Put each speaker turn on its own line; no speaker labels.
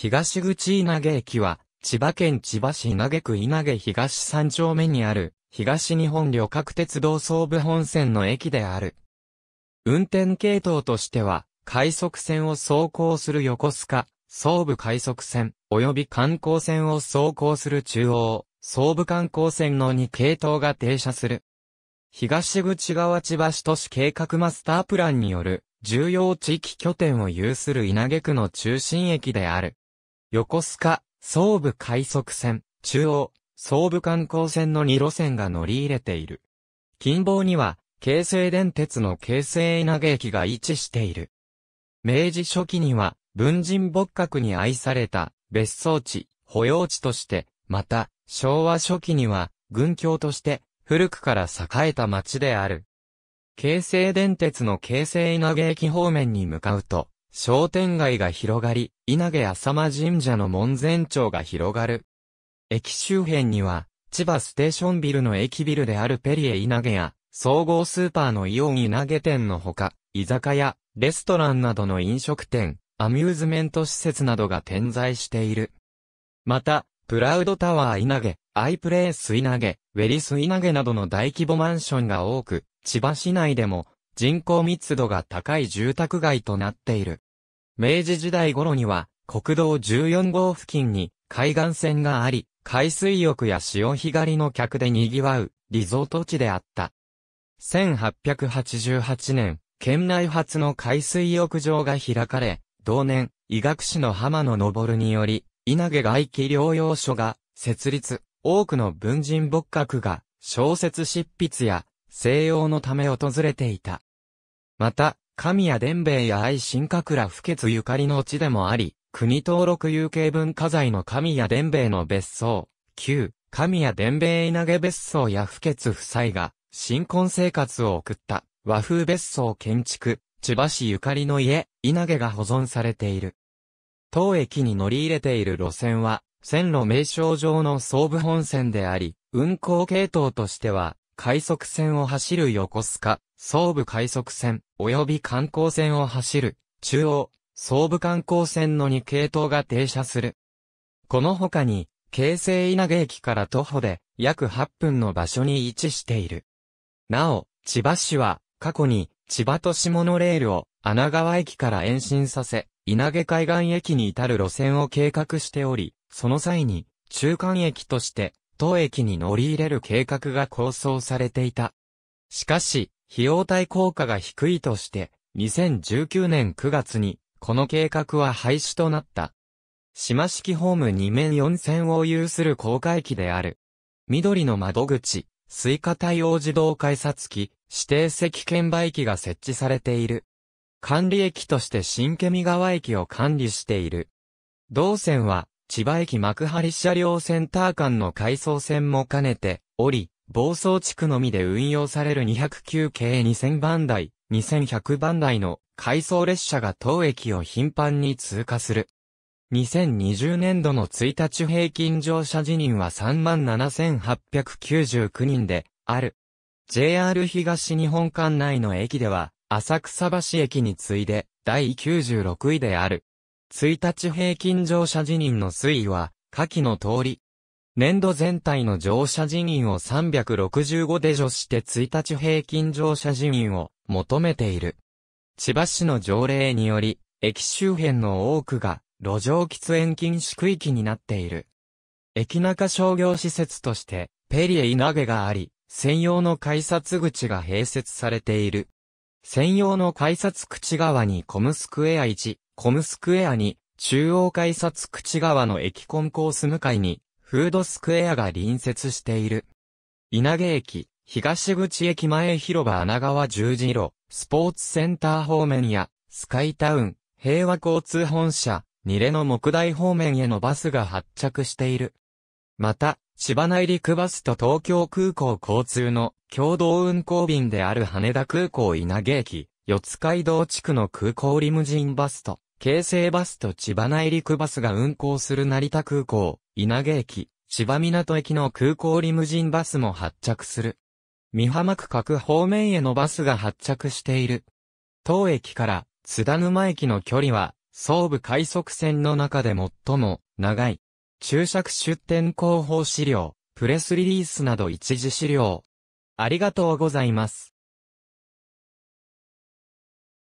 東口稲毛駅は、千葉県千葉市稲毛区稲毛東三丁目にある、東日本旅客鉄道総武本線の駅である。運転系統としては、快速線を走行する横須賀、総武快速線、及び観光線を走行する中央、総武観光線の2系統が停車する。東口側千葉市都市計画マスタープランによる、重要地域拠点を有する稲毛区の中心駅である。横須賀、総武快速線、中央、総武観光線の2路線が乗り入れている。近傍には、京成電鉄の京成稲毛駅が位置している。明治初期には、文人牧閣に愛された別荘地、保養地として、また、昭和初期には、軍協として、古くから栄えた町である。京成電鉄の京成稲毛駅方面に向かうと、商店街が広がり、稲毛浅間神社の門前町が広がる。駅周辺には、千葉ステーションビルの駅ビルであるペリエ稲毛や、総合スーパーのイオン稲毛店のほか、居酒屋、レストランなどの飲食店、アミューズメント施設などが点在している。また、プラウドタワー稲毛、アイプレイス稲毛、ウェリス稲毛などの大規模マンションが多く、千葉市内でも人口密度が高い住宅街となっている。明治時代頃には、国道14号付近に海岸線があり、海水浴や潮干狩りの客で賑わうリゾート地であった。1888年、県内初の海水浴場が開かれ、同年、医学士の浜野るにより、稲毛外気療養所が設立、多くの文人仏閣が小説執筆や西洋のため訪れていた。また、神谷伝兵衛や愛新覚ら不潔ゆかりの地でもあり、国登録有形文化財の神谷伝兵衛の別荘、旧、神谷伝兵衛稲毛別荘や不潔夫妻が、新婚生活を送った和風別荘建築、千葉市ゆかりの家、稲毛が保存されている。当駅に乗り入れている路線は、線路名称上の総武本線であり、運行系統としては、快速線を走る横須賀、総武快速線、及び観光線を走る、中央、総武観光線の2系統が停車する。この他に、京成稲毛駅から徒歩で約8分の場所に位置している。なお、千葉市は過去に千葉都市モノレールを穴川駅から延伸させ、稲毛海岸駅に至る路線を計画しており、その際に中間駅として当駅に乗り入れる計画が構想されていた。しかし、費用対効果が低いとして、2019年9月に、この計画は廃止となった。島式ホーム2面4線を有する公開機である。緑の窓口、スイカ対応自動改札機、指定席券売機が設置されている。管理駅として新ケミ川駅を管理している。同線は、千葉駅幕張車両センター間の回送線も兼ねており、房総地区のみで運用される209系2000番台、2100番台の回送列車が当駅を頻繁に通過する。2020年度の1日平均乗車辞任は37,899人である。JR 東日本管内の駅では、浅草橋駅に次いで第96位である。1日平均乗車辞任の推移は、下記の通り。年度全体の乗車辞任を365で除して1日平均乗車辞任を求めている。千葉市の条例により、駅周辺の多くが路上喫煙禁止区域になっている。駅中商業施設として、ペリエ稲毛があり、専用の改札口が併設されている。専用の改札口側にコムスクエア1、コムスクエアに、中央改札口側の駅コンコース向かいに、フードスクエアが隣接している。稲毛駅、東口駅前広場穴川十字路、スポーツセンター方面や、スカイタウン、平和交通本社、ニレの木材方面へのバスが発着している。また、千葉内陸バスと東京空港交通の共同運行便である羽田空港稲毛駅、四街道地区の空港リムジンバスと、京成バスと千葉内陸バスが運行する成田空港、稲毛駅、千葉港駅の空港リムジンバスも発着する。三浜区各方面へのバスが発着している。当駅から津田沼駅の距離は、総武快速線の中で最も長い。注釈出店広報資料、プレスリリースなど一時資料。ありがとうございます。